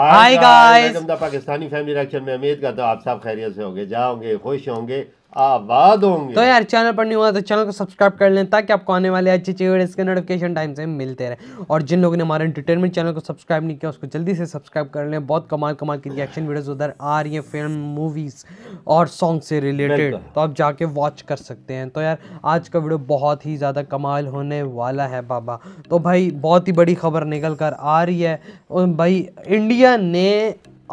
हाय guys Pakistani family reaction में उम्मीद करता हूँ आप सब खैरियत से होंगे जाओगे खुश होंगे आबाद होंगे तो यार चैनल पर नहीं हुआ तो चैनल को सब्सक्राइब कर लें ताकि आपको आने वाले अच्छी अच्छी वीडियोस के नोटिफिकेशन टाइम से मिलते रहे और जिन लोगों ने हमारे एंटरटेनमेंट चैनल को सब्सक्राइब नहीं किया उसको जल्दी से सब्सक्राइब कर लें बहुत कमाल कमाल की रिएक्शन वीडियोस उधर आ रही है फिल्म मूवीज़ और सॉन्ग से रिलेटेड तो आप जाके वॉच कर सकते हैं तो यार आज का वीडियो बहुत ही ज़्यादा कमाल होने वाला है बाबा तो भाई बहुत ही बड़ी खबर निकल कर आ रही है भाई इंडिया ने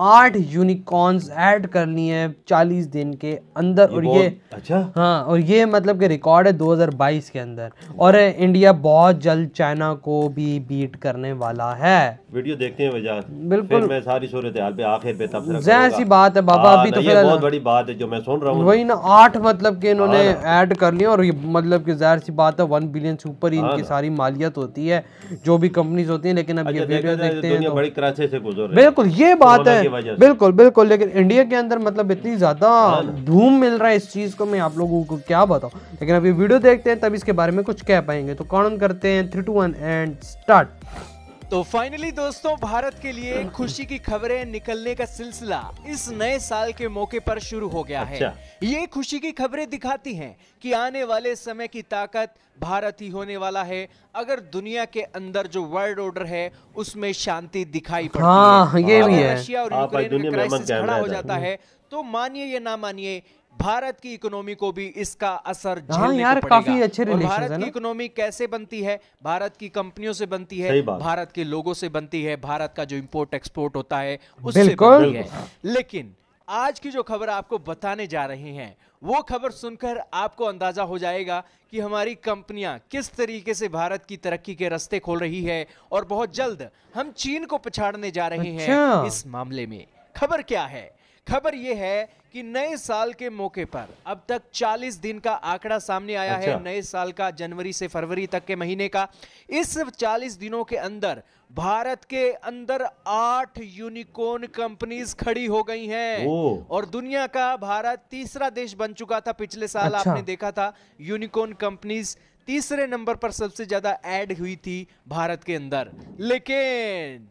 आठ यूनिकॉर्न्स ऐड करनी है चालीस दिन के अंदर और ये अच्छा हाँ और ये मतलब के रिकॉर्ड है 2022 के अंदर और इंडिया बहुत जल्द चाइना को भी बीट करने वाला है वीडियो देखते हैं वजह बिल्कुल मैं सारी सूरत पे आखिर पे तब जहर सी बात है बाबा अभी हाँ, तो बहुत बड़ी बात है जो मैं सुन रहा हूँ वही ना आठ मतलब के इन्होंने ऐड हाँ कर लिया और ये मतलब की जहर सी बात है वन बिलियन से ऊपर ही इनकी सारी मालियत होती है जो भी कंपनीज होती है लेकिन अब अच्छा, ये वीडियो तो देखते हैं तो बड़ी से गुजर बिल्कुल ये बात है बिल्कुल बिल्कुल लेकिन इंडिया के अंदर मतलब इतनी ज़्यादा हाँ। धूम मिल रहा है इस चीज़ को मैं आप लोगों को क्या बताऊँ लेकिन अभी वीडियो देखते हैं तब इसके बारे में कुछ कह पाएंगे तो कॉन करते हैं three two one and start तो फाइनली दोस्तों भारत के लिए खुशी की खबरें निकलने का सिलसिला इस नए साल के मौके पर शुरू हो गया अच्छा। है ये खुशी की खबरें दिखाती हैं कि आने वाले समय की ताकत भारत ही होने वाला है अगर दुनिया के अंदर जो वर्ल्ड ऑर्डर है उसमें शांति दिखाई पड़ती हाँ, है ये भी है रशिया और यूक्रेन का क्राइसिस खड़ा हो जाता है तो मानिए या ना मानिए भारत की इकोनॉमी को भी इसका असर हाँ यार काफी अच्छे भारत की इकोनॉमी कैसे बनती है भारत की कंपनियों से बनती है भारत के लोगों से बनती है भारत का जो इम्पोर्ट एक्सपोर्ट होता है उससे बनती है लेकिन आज की जो खबर आपको बताने जा रहे हैं वो खबर सुनकर आपको अंदाजा हो जाएगा कि हमारी कंपनियां किस तरीके से भारत की तरक्की के रास्ते खोल रही है और बहुत जल्द हम चीन को पछाड़ने जा रहे अच्छा। हैं इस मामले में खबर क्या है खबर यह है कि नए साल के मौके पर अब तक 40 दिन का आंकड़ा सामने आया अच्छा। है नए साल का जनवरी से फरवरी तक के महीने का इस 40 दिनों के अंदर भारत के अंदर आठ यूनिकॉर्न कंपनीज खड़ी हो गई हैं और दुनिया का भारत तीसरा देश बन चुका था पिछले साल अच्छा। आपने देखा था यूनिकॉर्न कंपनीज तीसरे नंबर पर सबसे ज्यादा ऐड हुई थी भारत के अंदर लेकिन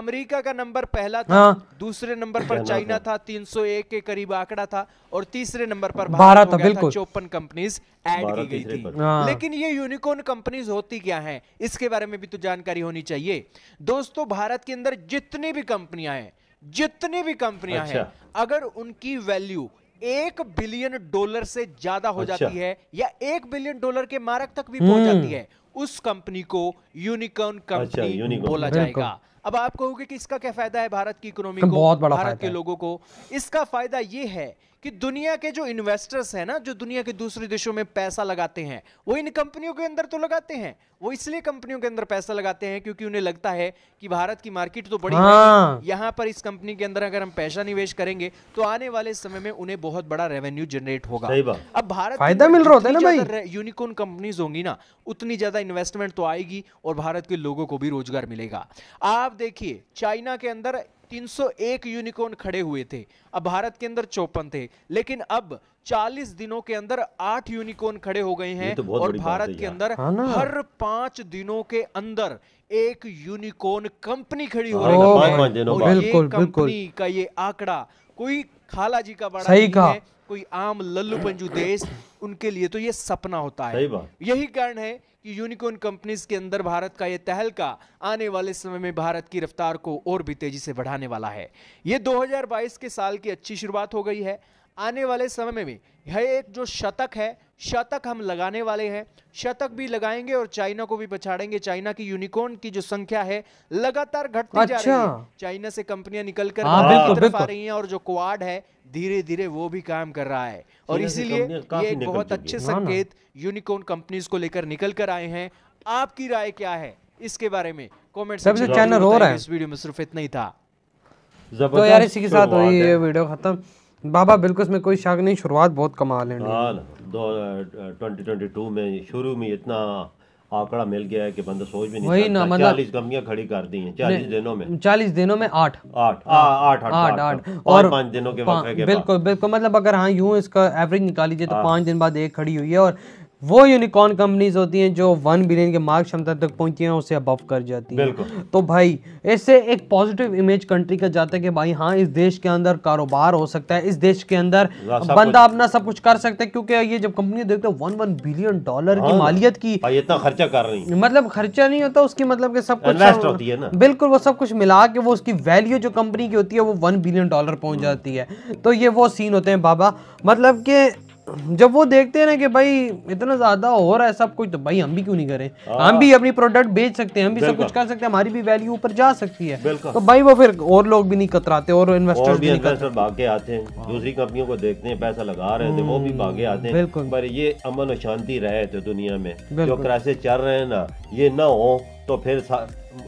अमेरिका का नंबर पहला था हाँ। दूसरे नंबर पर चाइना था 301 के करीब आंकड़ा था और तीसरे नंबर पर भारत था बिल्कुल चौपन कंपनीज ऐड की गई थी हाँ। लेकिन ये यूनिकॉर्न कंपनीज होती क्या हैं इसके बारे में भी तो जानकारी होनी चाहिए दोस्तों भारत के अंदर जितनी भी कंपनियां हैं जितनी भी कंपनियां हैं अच्छा। अगर उनकी वैल्यू एक बिलियन डॉलर से ज्यादा हो अच्छा। जाती है या एक बिलियन डॉलर के मारक तक भी पहुंच हम्म। जाती है उस कंपनी को यूनिकॉर्न अच्छा, कंपनी बोला जाएगा अब आप कहोगे कि इसका क्या फायदा है भारत की इकोनॉमी को बहुत बड़ा भारत के लोगों को इसका फायदा ये है कि दुनिया के जो इन्वेस्टर्स हैं ना जो दुनिया के दूसरे देशों में पैसा लगाते हैं वो इन कंपनियों के अंदर तो लगाते हैं वो इसलिए कंपनियों के अंदर पैसा लगाते हैं क्योंकि उन्हें लगता है कि भारत की मार्केट तो बड़ी हाँ। है यहाँ पर इस कंपनी के अंदर अगर हम पैसा निवेश करेंगे तो आने वाले समय में उन्हें बहुत बड़ा रेवेन्यू जनरेट होगा अब भारत फायदा मिल रहा होता है ना भाई यूनिकॉर्न कंपनीज होंगी ना उतनी ज्यादा इन्वेस्टमेंट तो आएगी और भारत के लोगों को भी रोजगार मिलेगा आप देखिए चाइना के अंदर 301 यूनिकॉर्न खड़े हुए थे अब भारत के अंदर चौपन थे लेकिन अब 40 दिनों के अंदर आठ यूनिकॉर्न खड़े हो गए हैं तो और भारत के अंदर हाँ हर पांच दिनों के अंदर एक यूनिकॉर्न कंपनी खड़ी हो हाँ, रही है और ये कंपनी का ये आंकड़ा कोई खाला जी का बड़ा नहीं है कोई आम लल्लू पंजू देश उनके लिए तो ये सपना होता है यही कारण है कि यूनिकॉर्न कंपनीज के अंदर भारत का यह तहलका आने वाले समय में भारत की रफ्तार को और भी तेजी से बढ़ाने वाला है ये 2022 के साल की अच्छी शुरुआत हो गई है आने वाले समय में यह एक जो शतक है शतक हम लगाने वाले हैं शतक भी लगाएंगे और चाइना को भी पछाड़ेंगे चाइना की यूनिकॉर्न की जो संख्या है लगातार घटती अच्छा। जा रही है अच्छा। चाइना से कंपनियां निकलकर हाँ, कर आ, बिल्कुल, आ रही हैं और जो क्वाड है धीरे धीरे वो भी काम कर रहा है और इसीलिए ये एक बहुत अच्छे हाँ, संकेत यूनिकॉर्न हाँ। कंपनीज को लेकर निकल कर आए हैं आपकी राय क्या है इसके बारे में कॉमेंट सबसे चैनल हो रहा है इस वीडियो में सिर्फ इतना ही था तो यार इसी के साथ हुई ये वीडियो खत्म बाबा बिल्कुल इसमें कोई शक नहीं शुरुआत बहुत कमाल है 2022 हाँ, में शुरू में इतना आंकड़ा मिल गया है कि बंदा सोच भी नहीं वही ना मतलब चालीस कंपनियां खड़ी कर दी हैं चालीस दिनों में चालीस दिनों में आठ आठ आठ आठ आठ और पाँच दिनों के बाद बिल्कुल बिल्कुल मतलब अगर हाँ यूं इसका एवरेज निकाली जाए तो हाँ। पांच दिन बाद एक खड़ी हुई है और वो यूनिकॉर्न कंपनीज होती हैं जो वन बिलियन के मार्क क्षमता तक पहुंचती हैं उसे अबव कर जाती हैं तो भाई इससे एक पॉजिटिव इमेज कंट्री का जाता है कि भाई हाँ इस देश के अंदर कारोबार हो सकता है इस देश के अंदर बंदा अपना सब कुछ कर सकता है क्योंकि ये जब कंपनी देखते हैं वन वन बिलियन डॉलर की हाँ। मालियत की इतना खर्चा कर रही है मतलब खर्चा नहीं होता उसकी मतलब सब कुछ होती है ना बिल्कुल वो सब कुछ मिला के वो उसकी वैल्यू जो कंपनी की होती है वो वन बिलियन डॉलर पहुंच हाँ। जाती है तो ये वो सीन होते हैं बाबा मतलब कि जब वो देखते हैं ना कि भाई इतना ज्यादा हो रहा है सब कुछ तो भाई हम भी क्यों नहीं करें हम भी हाँ। अपनी प्रोडक्ट बेच सकते हैं हम भी सब कुछ कर सकते हैं हमारी भी वैल्यू ऊपर जा सकती है तो भाई वो फिर और लोग भी नहीं कतराते और इन्वेस्टर और भी, नहीं इन्वेस्टर भागे आते हैं हाँ। दूसरी कंपनियों को देखते हैं पैसा लगा रहे थे तो वो भी हम्म, भागे आते हैं बिल्कुल ये अमन और शांति रहे थे तो दुनिया में जो क्राइसिस चल रहे हैं ना ये ना हो तो फिर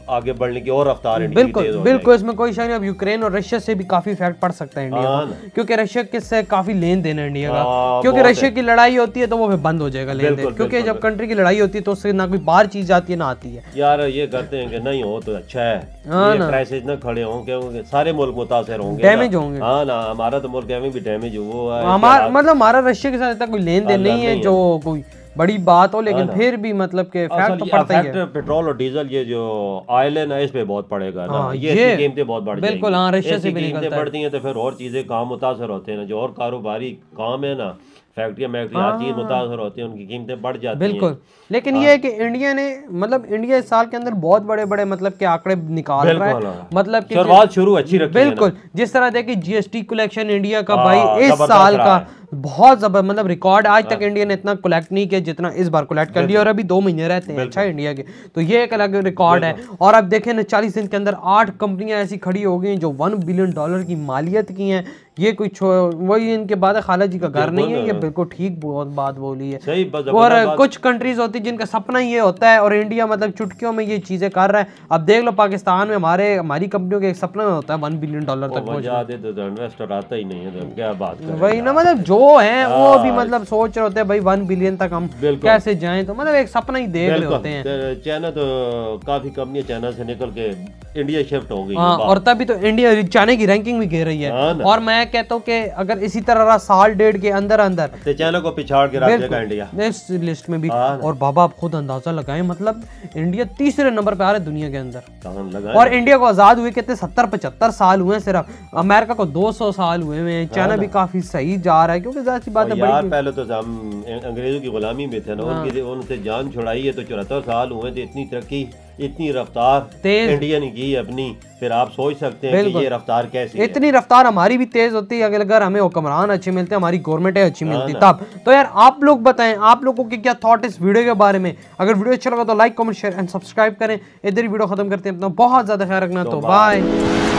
आगे बढ़ने की और रफ्तार बिल्कुल बिल्कुल इसमें कोई शायद अब यूक्रेन और रशिया से भी काफी इफेक्ट पड़ सकता है इंडिया हाँ को क्योंकि रशिया किससे काफी लेन देन है इंडिया का हाँ, क्योंकि रशिया की लड़ाई होती है तो वो फिर बंद हो जाएगा लेन देन क्योंकि जब कंट्री की लड़ाई होती है तो उससे ना कोई बाहर चीज जाती है ना आती है यार ये करते हैं कि नहीं हो तो अच्छा है क्राइसिस हाँ ना खड़े हों क्योंकि सारे मुल्क मुतासर होंगे डैमेज होंगे हाँ ना हमारा तो मुल्क भी डैमेज हुआ मतलब हमारा रशिया के साथ इतना कोई लेन देन नहीं है जो कोई बड़ी बात हो लेकिन हाँ फिर भी मतलब के हाँ, फैक्ट तो पड़ता ही हाँ, है पेट्रोल और डीजल ये जो ऑयल है ना इस पे बहुत पड़ेगा ना ये, ये कीमतें बहुत बढ़ बिल्कुल हाँ रशिया से भी है बढ़ती हैं तो फिर और चीज़ें काम मुतासर होते हैं ना जो और कारोबारी काम है ना फैक्ट्रियाँ मैक्ट्रियाँ मुतासर होती है उनकी कीमतें बढ़ जाती हैं बिल्कुल लेकिन ये है कि इंडिया ने मतलब इंडिया इस साल के अंदर बहुत बड़े बड़े मतलब के आंकड़े निकाल रहा है हाँ। मतलब कि शुरुआत शुरू अच्छी रखी बिल्कुल जिस तरह देखिए जीएसटी कलेक्शन इंडिया का हाँ, भाई इस साल का बहुत जबर मतलब रिकॉर्ड आज हाँ। तक इंडिया ने इतना कलेक्ट नहीं किया जितना इस बार कलेक्ट कर लिया और अभी दो महीने रहते हैं अच्छा इंडिया के तो ये एक अलग रिकॉर्ड है और अब देखें ना चालीस दिन के अंदर आठ कंपनियां ऐसी खड़ी हो गई जो वन बिलियन डॉलर की मालियत की हैं ये कोई वही इनके बाद खाला जी का घर नहीं है ये बिल्कुल ठीक बहुत बात बोली है सही और कुछ कंट्रीज होती है जिनका सपना ये होता है और इंडिया मतलब चुटकियों में ये चीज़ें कर रहा है अब देख लो पाकिस्तान में हमारे हमारी कंपनियों का एक सपना होता है वन बिलियन डॉलर तक इन्वेस्टर तो तो आता ही नहीं है तो वही ना मतलब जो है वो हाँ। भी मतलब सोच रहे होते हैं भाई वन बिलियन तक हम कैसे जाए तो मतलब एक सपना ही देख रहे होते हैं चाइना तो काफी कंपनियां चाइना से निकल के इंडिया शिफ्ट हो गई हाँ, और तभी तो इंडिया चाइना की रैंकिंग भी गिर रही है हाँ और मैं कहता हूँ कि अगर इसी तरह रहा साल डेढ़ के अंदर अंदर तो चाइना को पिछाड़ के इंडिया लिस्ट में भी हाँ और बाबा आप खुद अंदाजा लगाए मतलब इंडिया तीसरे नंबर पे आ रहे दुनिया के अंदर और इंडिया को आजाद हुए कहते सत्तर पचहत्तर साल हुए सिर्फ अमेरिका को दो सौ साल हुए हैं चाइना भी काफी सही जा रहा है क्योंकि जाहिर सी बात है यार पहले तो हम अंग्रेजों की गुलामी में थे ना उनसे जान छुड़ाई है तो चौहत्तर साल हुए थे तो इतनी तरक्की इतनी रफ्तार तेज इंडियन की अपनी फिर आप सोच सकते हैं कि ये रफ्तार कैसी इतनी रफ्तार हमारी भी तेज होती है अगर हमें हुक्मरान अच्छे मिलते हैं हमारी गवर्नमेंटें अच्छी मिलती तब तो यार आप लोग बताएं आप लोगों के क्या थॉट इस वीडियो के बारे में अगर वीडियो अच्छा लगा तो like comment share and subscribe करें इधर ही वीडियो खत्म करते हैं अपना बहुत ज्यादा ख्याल रखना तो बाय तो